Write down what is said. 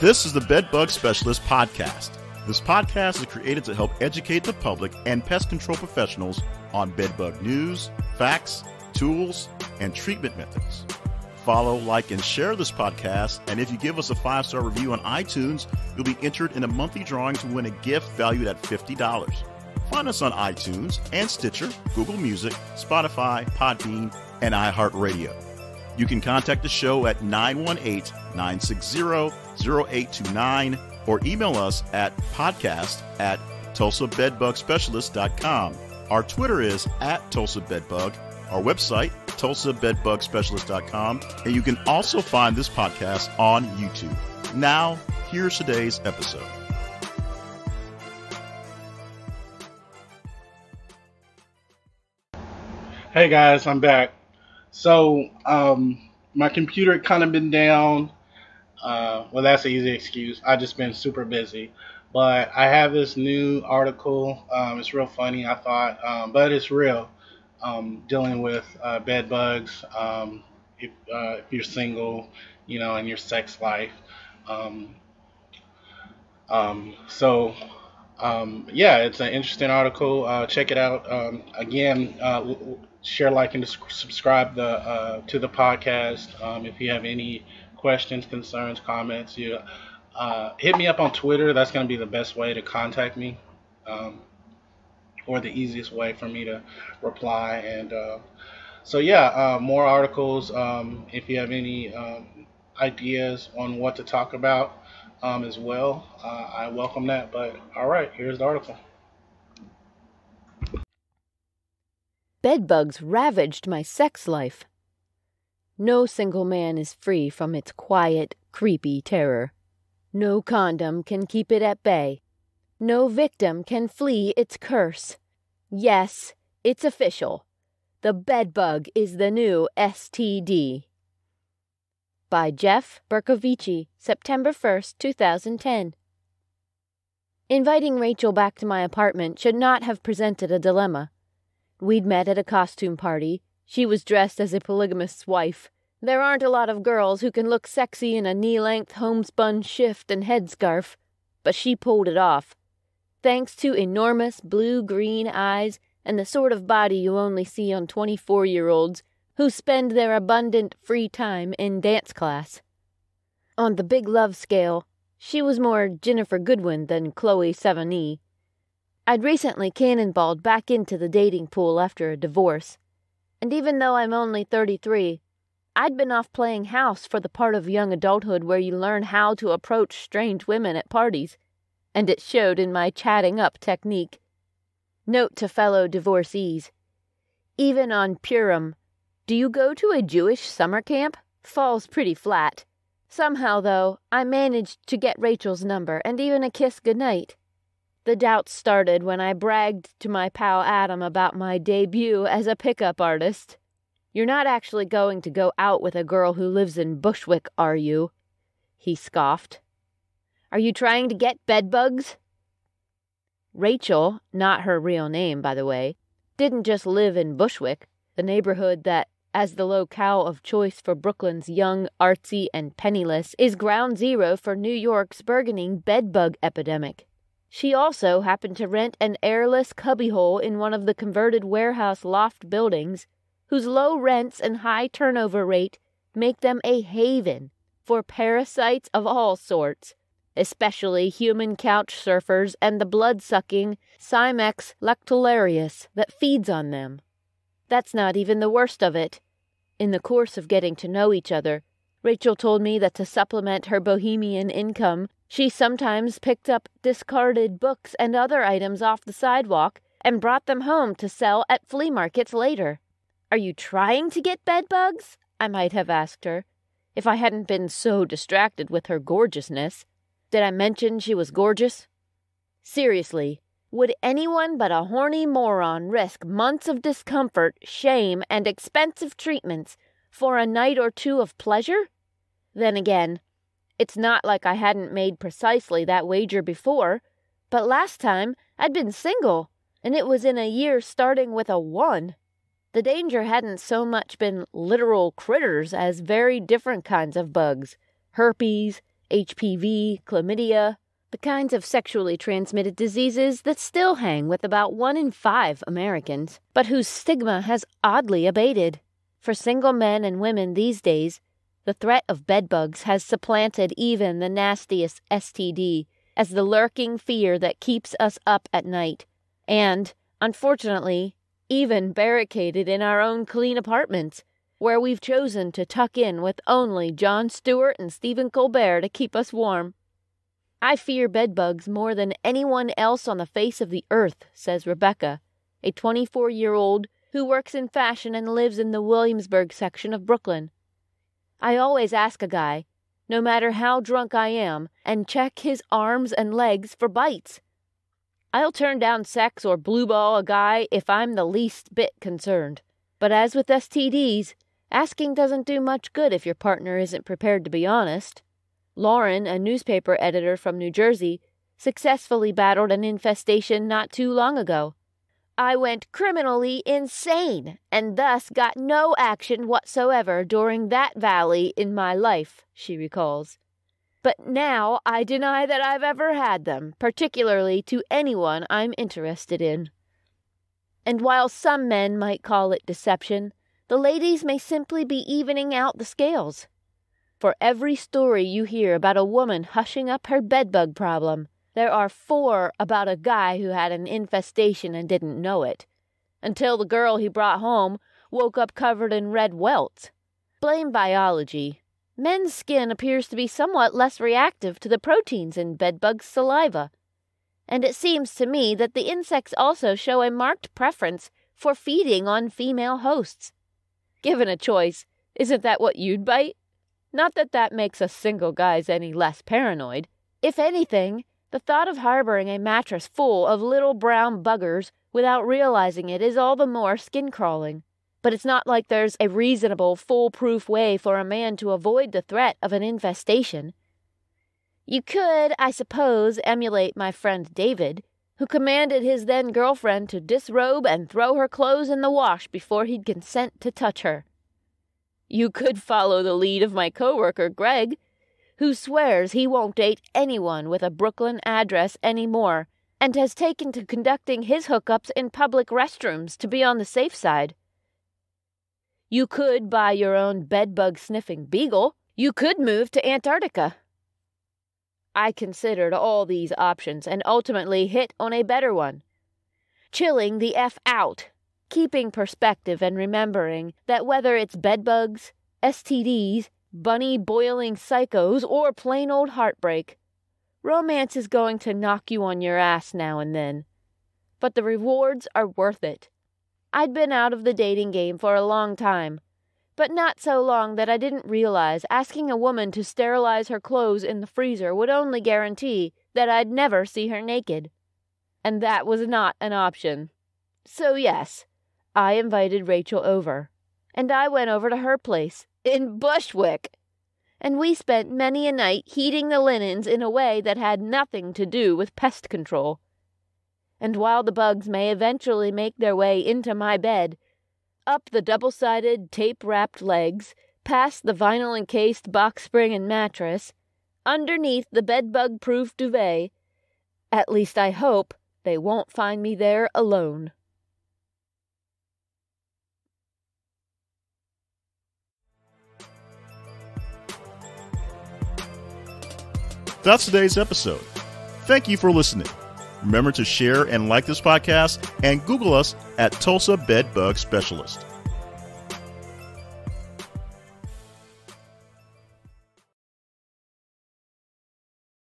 This is the Bed Bug Specialist Podcast. This podcast is created to help educate the public and pest control professionals on bed bug news, facts, tools, and treatment methods. Follow, like, and share this podcast. And if you give us a five star review on iTunes, you'll be entered in a monthly drawing to win a gift valued at $50. Find us on iTunes and Stitcher, Google Music, Spotify, Podbean, and iHeartRadio. You can contact the show at 918 960 0829 or email us at podcast at tulsabedbugspecialist.com. Our Twitter is at tulsabedbug. Our website, tulsabedbugspecialist.com. And you can also find this podcast on YouTube. Now, here's today's episode. Hey guys, I'm back. So um, my computer kind of been down. Uh, well, that's an easy excuse. I just been super busy. But I have this new article. Um, it's real funny, I thought, um, but it's real. Um, dealing with uh, bed bugs. Um, if, uh, if, you're single, you know, in your sex life. Um, so um, yeah, it's an interesting article. Uh, check it out. Um, again, uh, share, like, and subscribe the uh, to the podcast. Um, if you have any questions, concerns, comments, you uh, hit me up on Twitter. That's going to be the best way to contact me, um, or the easiest way for me to reply. And uh, so, yeah, uh, more articles. Um, if you have any um, ideas on what to talk about um, as well, uh, I welcome that. But all right, here's the article. Bedbugs ravaged my sex life. No single man is free from its quiet, creepy terror. No condom can keep it at bay. No victim can flee its curse. Yes, it's official. The bedbug is the new STD. By Jeff Bercovici, September 1st, 2010. Inviting Rachel back to my apartment should not have presented a dilemma. We'd met at a costume party. She was dressed as a polygamist's wife. There aren't a lot of girls who can look sexy in a knee length homespun shift and headscarf, but she pulled it off. Thanks to enormous blue green eyes and the sort of body you only see on 24 year olds who spend their abundant free time in dance class. On the big love scale, she was more Jennifer Goodwin than Chloe Sevigny, I'd recently cannonballed back into the dating pool after a divorce, and even though I'm only 33, I'd been off playing house for the part of young adulthood where you learn how to approach strange women at parties, and it showed in my chatting up technique. Note to fellow divorcees Even on Purim, do you go to a Jewish summer camp? Falls pretty flat. Somehow, though, I managed to get Rachel's number and even a kiss goodnight. The doubt started when I bragged to my pal Adam about my debut as a pickup artist. You're not actually going to go out with a girl who lives in Bushwick, are you? He scoffed. Are you trying to get bedbugs? Rachel, not her real name, by the way, didn't just live in Bushwick, the neighborhood that, as the locale of choice for Brooklyn's young, artsy, and penniless, is ground zero for New York's burgeoning bedbug epidemic. She also happened to rent an airless cubbyhole in one of the converted warehouse loft buildings, whose low rents and high turnover rate make them a haven for parasites of all sorts, especially human couch surfers and the blood sucking Cymex lactularius that feeds on them. That's not even the worst of it. In the course of getting to know each other, Rachel told me that to supplement her bohemian income, she sometimes picked up discarded books and other items off the sidewalk and brought them home to sell at flea markets later. Are you trying to get bedbugs? I might have asked her, if I hadn't been so distracted with her gorgeousness. Did I mention she was gorgeous? Seriously, would anyone but a horny moron risk months of discomfort, shame, and expensive treatments for a night or two of pleasure? Then again, it's not like I hadn't made precisely that wager before, but last time I'd been single, and it was in a year starting with a one. The danger hadn't so much been literal critters as very different kinds of bugs herpes, HPV, chlamydia, the kinds of sexually transmitted diseases that still hang with about one in five Americans, but whose stigma has oddly abated. For single men and women these days, the threat of bedbugs has supplanted even the nastiest STD as the lurking fear that keeps us up at night, and, unfortunately, even barricaded in our own clean apartments, where we've chosen to tuck in with only John Stewart and Stephen Colbert to keep us warm. I fear bedbugs more than anyone else on the face of the earth, says Rebecca, a 24 year old who works in fashion and lives in the Williamsburg section of Brooklyn. I always ask a guy, no matter how drunk I am, and check his arms and legs for bites. I'll turn down sex or blue ball a guy if I'm the least bit concerned. But as with STDs, asking doesn't do much good if your partner isn't prepared to be honest. Lauren, a newspaper editor from New Jersey, successfully battled an infestation not too long ago. I went criminally insane and thus got no action whatsoever during that valley in my life, she recalls. But now I deny that I've ever had them, particularly to anyone I'm interested in. And while some men might call it deception, the ladies may simply be evening out the scales. For every story you hear about a woman hushing up her bedbug problem, there are four about a guy who had an infestation and didn't know it. Until the girl he brought home woke up covered in red welts. Blame biology. Men's skin appears to be somewhat less reactive to the proteins in bedbugs' saliva. And it seems to me that the insects also show a marked preference for feeding on female hosts. Given a choice, isn't that what you'd bite? Not that that makes us single guys any less paranoid. If anything, the thought of harboring a mattress full of little brown buggers without realizing it is all the more skin crawling. But it's not like there's a reasonable, foolproof way for a man to avoid the threat of an infestation. You could, I suppose, emulate my friend David, who commanded his then girlfriend to disrobe and throw her clothes in the wash before he'd consent to touch her. You could follow the lead of my coworker Greg, who swears he won't date anyone with a Brooklyn address anymore and has taken to conducting his hookups in public restrooms to be on the safe side. You could buy your own bedbug sniffing beagle. You could move to Antarctica. I considered all these options and ultimately hit on a better one. Chilling the F out, keeping perspective and remembering that whether it's bedbugs, STDs, bunny boiling psychos, or plain old heartbreak. Romance is going to knock you on your ass now and then, but the rewards are worth it. I'd been out of the dating game for a long time, but not so long that I didn't realize asking a woman to sterilize her clothes in the freezer would only guarantee that I'd never see her naked. And that was not an option. So, yes, I invited Rachel over, and I went over to her place in Bushwick, and we spent many a night heating the linens in a way that had nothing to do with pest control. And while the bugs may eventually make their way into my bed, up the double sided, tape wrapped legs, past the vinyl encased box spring and mattress, underneath the bedbug proof duvet, at least I hope they won't find me there alone. That's today's episode. Thank you for listening. Remember to share and like this podcast and Google us at Tulsa Bed Bug Specialist.